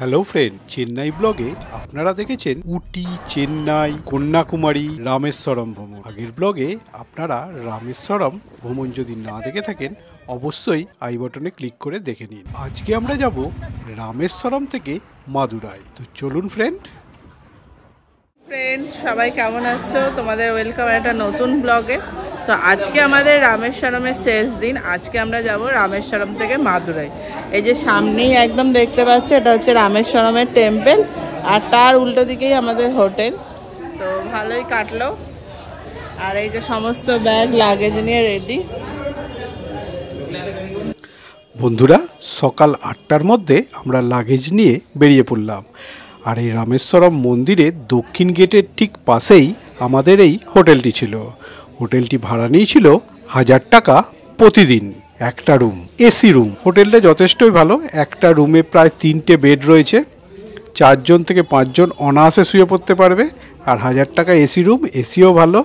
hello friend Chennai ব্লগে আপনারা দেখেছেন উটি চেন্নাই কন্যাকুমারী রামেশ্বরম ভ্রমণ আগের ব্লগে আপনারা রামেশ্বরম ভ্রমণ যদি না দেখে থাকেন অবশ্যই আই বটনে ক্লিক করে দেখে নিন আজকে আমরা যাব রামেশ্বরম থেকে মাদুরাই তো চলুন ফ্রেন্ড ফ্রেন্ড সবাই কেমন আছো তোমাদের ওয়েলকাম একটা নতুন ব্লগে তো আজকে আমাদের রামেশ্বরমের শেষ দিন আজকে আমরা যাব রামেশ্বরম থেকে মাদুরাই এই যে সামনেই একদম দেখতে পাচ্ছ এটা হচ্ছে রামেশ্বরমের টেম্পেল আর তার উল্টো দিকেই আমাদের হোটেল তো ভালোই কাটলো আর এই যে সমস্ত ব্যাগ লাগেজ নিয়ে রেডি বন্ধুরা সকাল আটটার মধ্যে আমরা লাগেজ নিয়ে বেরিয়ে পড়লাম আর এই রামেশ্বরম মন্দিরের দক্ষিণ গেটের ঠিক পাশেই আমাদের এই হোটেলটি ছিল হোটেলটি ভাড়া নিয়েছিল হাজার টাকা প্রতিদিন একটা রুম এসি রুম হোটেলটা যথেষ্টই ভালো একটা রুমে প্রায় তিনটে বেড রয়েছে চারজন থেকে পাঁচজন অনায়াসে শুয়ে পড়তে পারবে আর হাজার টাকা এসি রুম এসিও ভালো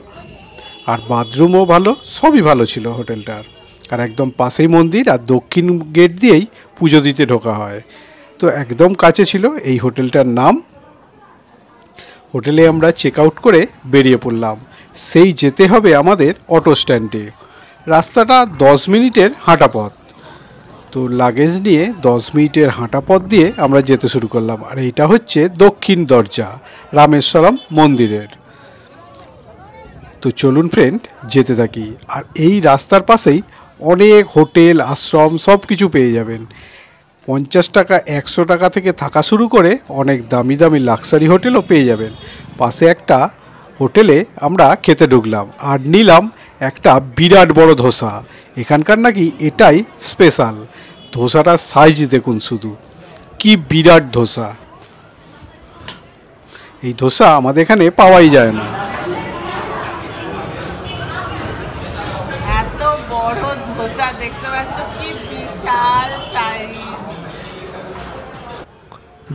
আর বাথরুমও ভালো সবই ভালো ছিল হোটেলটার আর একদম পাশেই মন্দির আর দক্ষিণ গেট দিয়েই পুজো দিতে ঢোকা হয় তো একদম কাছে ছিল এই হোটেলটার নাম হোটেলে আমরা চেক আউট করে বেরিয়ে পড়লাম সেই যেতে হবে আমাদের অটো স্ট্যান্ডে রাস্তাটা দশ মিনিটের হাঁটা পথ তো লাগেজ নিয়ে দশ মিনিটের হাঁটা পথ দিয়ে আমরা যেতে শুরু করলাম আর এটা হচ্ছে দক্ষিণ দরজা রামেশ্বরম মন্দিরের তো চলুন ফ্রেন্ড যেতে থাকি আর এই রাস্তার পাশেই অনেক হোটেল আশ্রম সব কিছু পেয়ে যাবেন পঞ্চাশ টাকা একশো টাকা থেকে থাকা শুরু করে অনেক দামি দামি লাক্সারি হোটেলও পেয়ে যাবেন পাশে একটা হোটেলে আমরা খেতে ঢুকলাম আর নিলাম একটা বিরাট বড় ধোসা এখানকার নাকি এটাই স্পেশাল ধোসাটার সাইজ দেখুন শুধু কি বিরাট ধোসা এই ধোসা আমাদের এখানে পাওয়াই যায় না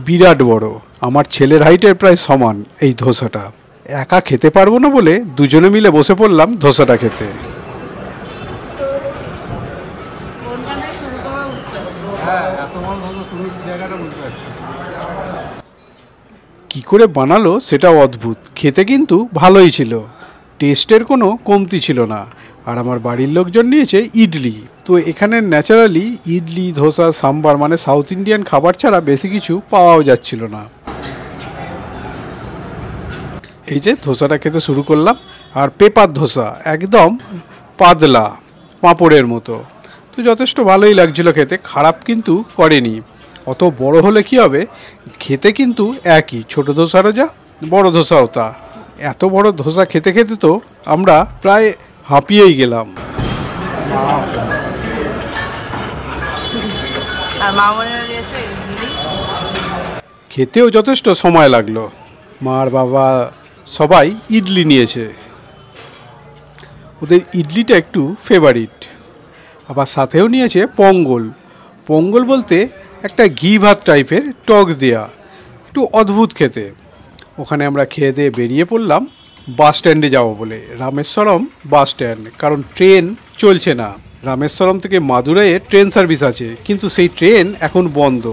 বিরাট বড় আমার ছেলের হাইটের প্রায় সমান এই ধোসাটা একা খেতে পারবো না বলে দুজনে মিলে বসে পড়লাম ধোসাটা খেতে কি করে বানালো সেটা অদ্ভুত খেতে কিন্তু ভালোই ছিল টেস্টের কোনো কমতি ছিল না আর আমার বাড়ির লোকজন নিয়েছে ইডলি তো এখানে ন্যাচারালি ইডলি ধোসা সাম্বার মানে সাউথ ইন্ডিয়ান খাবার ছাড়া বেশি কিছু পাওয়াও যাচ্ছিল না এই যে ধোসাটা খেতে শুরু করলাম আর পেপার ধোসা একদম পাতলা পাঁপড়ের মতো তো যথেষ্ট ভালোই লাগছিল খেতে খারাপ কিন্তু করেনি অত বড় হলে কি হবে খেতে কিন্তু একই ছোট ধোসারও যা বড় ধোসাও তা এত বড় ধোসা খেতে খেতে তো আমরা প্রায় হাঁপিয়েই গেলাম খেতেও যথেষ্ট সময় লাগলো মার বাবা সবাই ইডলি নিয়েছে ওদের ইডলিটা একটু ফেভারিট আবার সাথেও নিয়েছে পঙ্গল পঙ্গল বলতে একটা ঘি ভাত টাইপের টক দেওয়া একটু অদ্ভুত খেতে ওখানে আমরা খেয়ে দিয়ে বেরিয়ে পড়লাম বাস স্ট্যান্ডে যাবো বলে রামেশ্বরম বাস স্ট্যান্ড কারণ ট্রেন চলছে না রামেশ্বরম থেকে মাদুরাইয়ে ট্রেন সার্ভিস আছে কিন্তু সেই ট্রেন এখন বন্ধ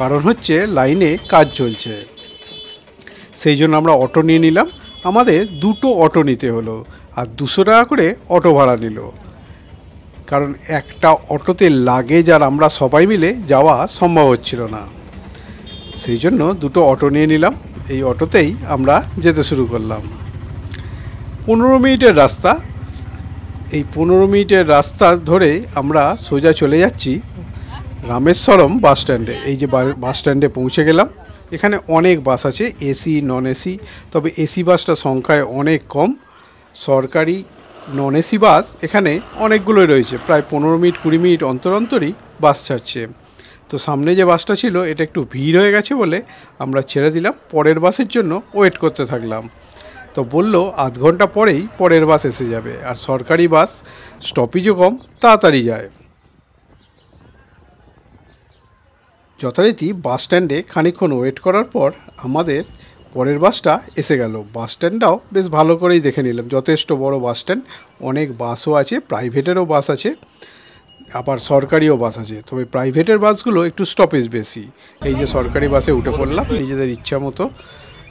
কারণ হচ্ছে লাইনে কাজ চলছে সেই জন্য আমরা অটো নিয়ে নিলাম আমাদের দুটো অটো নিতে হলো আর দুশো টাকা করে অটো ভাড়া নিল কারণ একটা অটোতে লাগেজ আর আমরা সবাই মিলে যাওয়া সম্ভব হচ্ছিল না সেই জন্য দুটো অটো নিয়ে নিলাম এই অটোতেই আমরা যেতে শুরু করলাম পনেরো মিনিটের রাস্তা এই পনেরো মিনিটের রাস্তা ধরে আমরা সোজা চলে যাচ্ছি রামেশ্বরম বাস স্ট্যান্ডে এই যে বাস স্ট্যান্ডে পৌঁছে গেলাম এখানে অনেক বাস আছে এসি নন এসি তবে এসি বাসটা সংখ্যায় অনেক কম সরকারি নন এসি বাস এখানে অনেকগুলোই রয়েছে প্রায় পনেরো মিনিট কুড়ি মিনিট অন্তর অন্তরই বাস ছাড়ছে তো সামনে যে বাসটা ছিল এটা একটু ভিড় হয়ে গেছে বলে আমরা ছেড়ে দিলাম পরের বাসের জন্য ওয়েট করতে থাকলাম তো বলল আধ ঘন্টা পরেই পরের বাস এসে যাবে আর সরকারি বাস স্টপেজও কম তাড়াতাড়ি যায় যথারীতি বাস স্ট্যান্ডে খানিক্ষণ ওয়েট করার পর আমাদের পরের বাসটা এসে গেল বাস স্ট্যান্ডটাও বেশ ভালো করেই দেখে নিলাম যথেষ্ট বড় বাস স্ট্যান্ড অনেক বাসও আছে প্রাইভেটেরও বাস আছে আবার সরকারিও বাস আছে তবে প্রাইভেটের বাসগুলো একটু স্টপেজ বেশি এই যে সরকারি বাসে উঠে পড়লাম নিজেদের ইচ্ছা মতো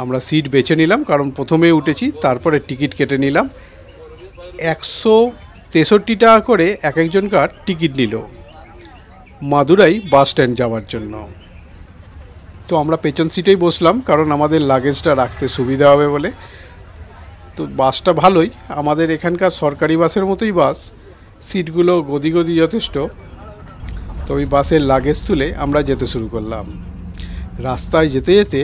আমরা সিট বেছে নিলাম কারণ প্রথমে উঠেছি তারপরে টিকিট কেটে নিলাম একশো তেষট্টি টাকা করে এক একজনকার টিকিট নিল মাদুরাই বাস স্ট্যান্ড যাওয়ার জন্য তো আমরা পেছন সিটেই বসলাম কারণ আমাদের লাগেজটা রাখতে সুবিধা হবে বলে তো বাসটা ভালোই আমাদের এখানকার সরকারি বাসের মতোই বাস সিটগুলো গদি গদি যথেষ্ট তো ওই বাসের লাগেজ তুলে আমরা যেতে শুরু করলাম রাস্তায় যেতে যেতে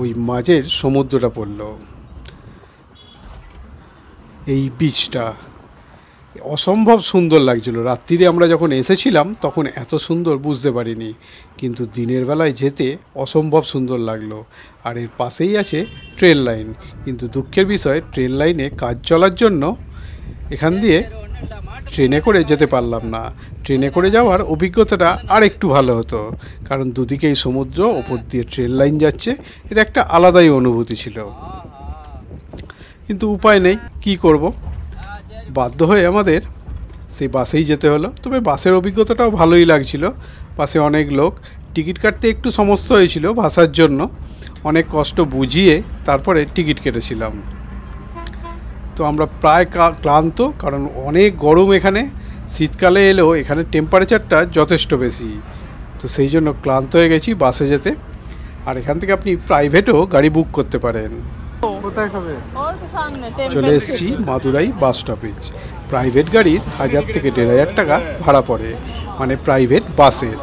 ওই মাঝের সমুদ্রটা পড়ল এই বীজটা অসম্ভব সুন্দর লাগছিল রাত্রিরে আমরা যখন এসেছিলাম তখন এত সুন্দর বুঝতে পারিনি কিন্তু দিনের বেলায় যেতে অসম্ভব সুন্দর লাগলো আর এর পাশেই আছে ট্রেন লাইন কিন্তু দুঃখের বিষয় ট্রেন লাইনে কাজ চলার জন্য এখান দিয়ে ট্রেনে করে যেতে পারলাম না ট্রেনে করে যাওয়ার অভিজ্ঞতাটা আর একটু ভালো হতো কারণ দুদিকেই সমুদ্র ওপর দিয়ে ট্রেন লাইন যাচ্ছে এটা একটা আলাদাই অনুভূতি ছিল কিন্তু উপায় নেই কি করব বাধ্য হয়ে আমাদের সেই বাসেই যেতে হলো তবে বাসের অভিজ্ঞতাটাও ভালোই লাগছিল বাসে অনেক লোক টিকিট কাটতে একটু সমস্যা হয়েছিল ভাষার জন্য অনেক কষ্ট বুঝিয়ে তারপরে টিকিট কেটেছিলাম তো আমরা প্রায় ক্লান্ত কারণ অনেক গরম এখানে শীতকালে এলেও এখানে টেম্পারেচারটা যথেষ্ট বেশি তো সেই জন্য ক্লান্ত হয়ে গেছি বাসে যেতে আর এখান থেকে আপনি প্রাইভেটও গাড়ি বুক করতে পারেন কোথায় চলে এসেছি মাদুরাই বাস স্টপেজ প্রাইভেট গাড়ির হাজার থেকে দেড় হাজার টাকা ভাড়া পড়ে মানে প্রাইভেট বাসের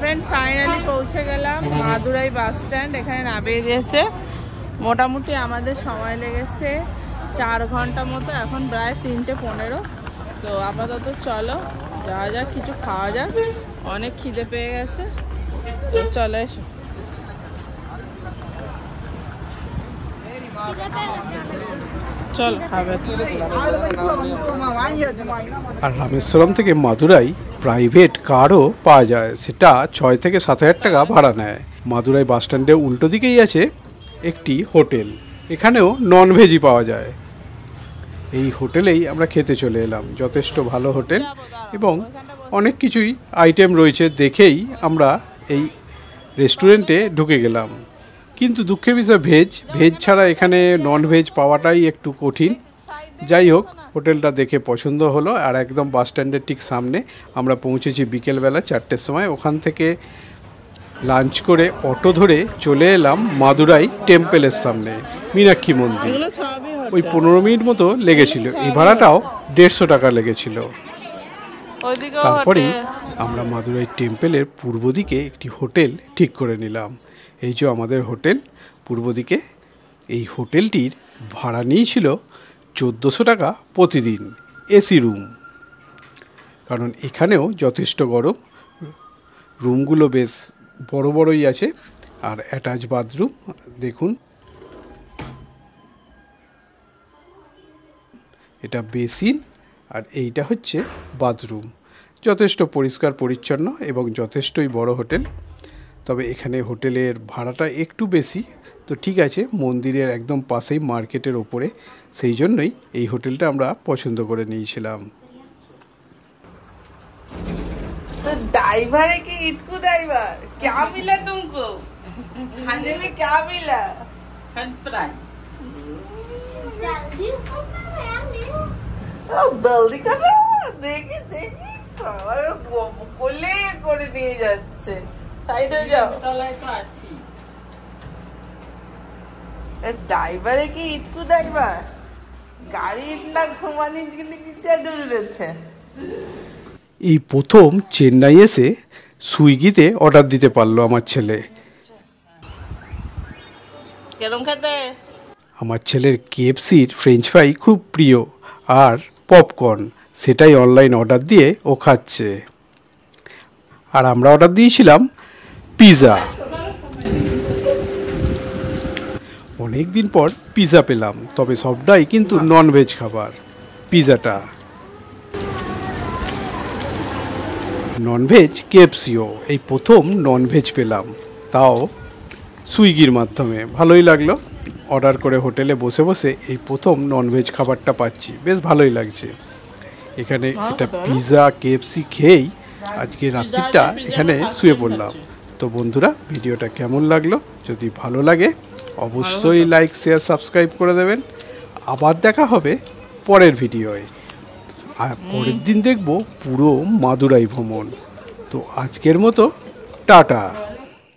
ফ্রেন্ড ফাইনালি পৌঁছে গেলাম মাদুরাই বাস স্ট্যান্ড এখানে নামিয়ে দিয়েছে মোটামুটি আমাদের সময় লেগেছে চার ঘন্টা মতো এখন প্রায় তিনটে পনেরো তো আপাতত চলো যাওয়া যাক কিছু খাওয়া যাক অনেক খিদে পেয়ে গেছে তো চলো এসো আর রামেশ্বরম থেকে মাদুরাই প্রাইভেট কারও পাওয়া যায় সেটা ছয় থেকে সাত হাজার টাকা ভাড়া নেয় মাদুরাই বাস স্ট্যান্ডের উল্টো দিকেই আছে একটি হোটেল এখানেও ননভেজই পাওয়া যায় এই হোটেলেই আমরা খেতে চলে এলাম যথেষ্ট ভালো হোটেল এবং অনেক কিছুই আইটেম রয়েছে দেখেই আমরা এই রেস্টুরেন্টে ঢুকে গেলাম কিন্তু দুঃখের বিষয় ভেজ ভেজ ছাড়া এখানে নন ভেজ পাওয়াটাই একটু কঠিন যাই হোক হোটেলটা দেখে পছন্দ হলো আর একদম বাস স্ট্যান্ডের ঠিক সামনে আমরা পৌঁছেছি বিকেলবেলা চারটের সময় ওখান থেকে লাঞ্চ করে অটো ধরে চলে এলাম মাদুরাই টেম্পেলের সামনে মীনাক্ষী মন্দির ওই পনেরো মিনিট মতো লেগেছিল হ্যাঁ, এই ভাড়াটাও দেড়শো টাকা লেগেছিল তারপরেই আমরা মাদুরাই টেম্পেলের পূর্ব দিকে একটি হোটেল ঠিক করে নিলাম এই যে আমাদের হোটেল পূর্ব দিকে এই হোটেলটির ভাড়া নিয়েছিল চোদ্দোশো টাকা প্রতিদিন এসি রুম কারণ এখানেও যথেষ্ট গরম রুমগুলো বেশ বড় বড়ই আছে আর অ্যাটাচ বাথরুম দেখুন এটা বেসিন আর এইটা হচ্ছে বাথরুম যথেষ্ট পরিষ্কার পরিচ্ছন্ন এবং যথেষ্টই বড় হোটেল তবে এখানে হোটেলের ভাড়াটা একটু বেশি তো ঠিক আছে মন্দিরের একদম পাশেই মার্কেটের ওপরে সেই জন্যই এই হোটেলটা আমরা পছন্দ করে নিয়েছিলাম দেখি দেখি করলে করে নিয়ে যাচ্ছে ড্রাইভারে কি ড্রাইভার গাড়ি না ঘুমানি রয়েছে এই প্রথম চেন্নাই এসে সুইগিতে অর্ডার দিতে পারলো আমার ছেলে আমার ছেলের কেএফসির ফ্রেঞ্চ ফ্রাই খুব প্রিয় আর পপকর্ন সেটাই অনলাইন অর্ডার দিয়ে ও খাচ্ছে আর আমরা অর্ডার দিয়েছিলাম পিজা অনেক দিন পর পিজা পেলাম তবে সবটাই কিন্তু ননভেজ খাবার পিজাটা ননভেজ কেএফসিও এই প্রথম ননভেজ পেলাম তাও সুইগির মাধ্যমে ভালোই লাগলো অর্ডার করে হোটেলে বসে বসে এই প্রথম ননভেজ খাবারটা পাচ্ছি বেশ ভালোই লাগছে এখানে হ্যাঁ, এটা পিজা কেএফসি খেয়েই আজকে রাত্রিটা এখানে শুয়ে পড়লাম তো বন্ধুরা ভিডিওটা কেমন লাগলো যদি ভালো লাগে অবশ্যই লাইক শেয়ার সাবস্ক্রাইব করে দেবেন আবার দেখা হবে পরের ভিডিওয়ে আর পরের দিন দেখব পুরো মাদুরাই ভ্রমণ তো আজকের মতো টাটা